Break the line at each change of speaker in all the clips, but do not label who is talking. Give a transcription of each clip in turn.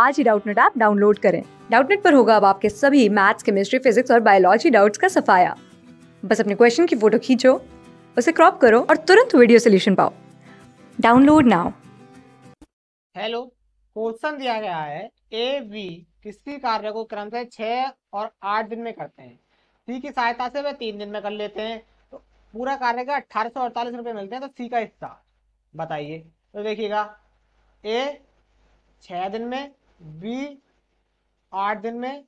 आज ही Doubtnut app download करें डाउटनेट पर होगा अब आपके सभी मैथ्स केमिस्ट्री फिजिक्स और बायोलॉजी डाउट्स का सफाया बस अपने क्वेश्चन की फोटो खींचो उसे क्रॉप करो और तुरंत वीडियो सोल्यूशन पाओ डाउनलोड नाउ
हेलो क्वेश्चन दिया गया है ए बी किसी कार्य को क्रम से छह और आठ दिन में करते हैं सी की सहायता से वे तीन दिन में कर लेते हैं तो पूरा कार्य का अठारह सौ अड़तालीस रुपये मिलते हैं तो सी का हिस्सा बताइए तो देखिएगा ए छह दिन में बी आठ दिन में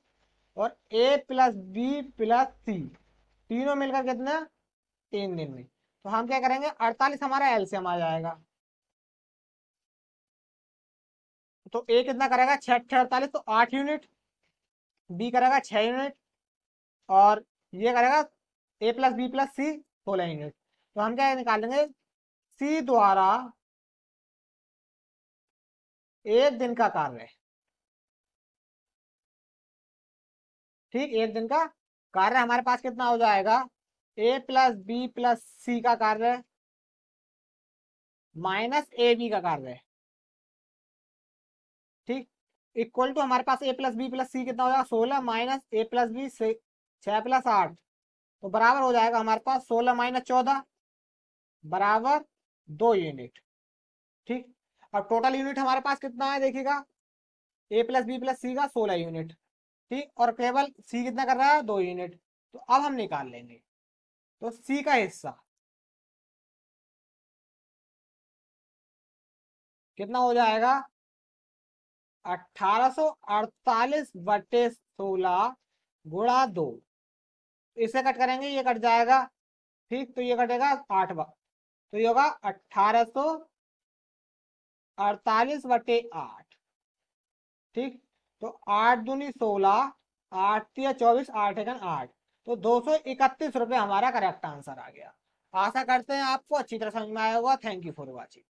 और A plus B plus C तीनों मिलकर कितना तीन दिन में तो हम क्या करेंगे अड़तालीस हमारा एलसीएम आ जाएगा तो ए कितना करेगा छह अट्ठे अड़तालीस तो आठ यूनिट बी करेगा छह यूनिट और ये करेगा A plus B plus C सोलह यूनिट तो हम क्या निकालेंगे सी द्वारा एक दिन का कार्य ठीक एक दिन का कार्य हमारे पास कितना हो जाएगा A plus B plus C का कार्य माइनस ए बी का कार्य ठीक इक्वल टू हमारे पास A plus B plus C कितना हो जाएगा सोलह माइनस ए प्लस बी छह प्लस आठ तो बराबर हो जाएगा हमारे पास सोलह माइनस चौदह बराबर दो यूनिट ठीक और टोटल यूनिट हमारे पास कितना है देखिएगा A plus B plus C का सोलह यूनिट ठीक और केवल सी कितना कर रहा है दो यूनिट तो अब हम निकाल लेंगे तो सी का हिस्सा कितना हो जाएगा 1848 बटे 16 गुणा दो इसे कट करेंगे ये कट जाएगा ठीक तो ये कटेगा आठ बार तो ये होगा अठारह सो अड़तालीस बटे आठ ठीक तो आठ दूनी सोलह आठ चौबीस आठ एक आठ तो दो सौ इकतीस रुपये हमारा करेक्ट आंसर आ गया आशा करते हैं आपको अच्छी तरह समझ में आया होगा thank you for watching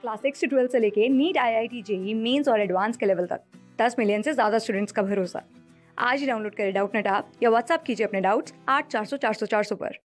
class six से ट्वेल्थ से लेके NEET I I T JEE mains और एडवांस के लेवल तक दस मिलियन से ज़्यादा स्टूडेंट्स का भरोसा आज ही डाउनलोड करें डाउट नेट आप या व्हाट्सअप कीजिए अपने डाउट्स आठ चार सौ चार सौ चार सौ पर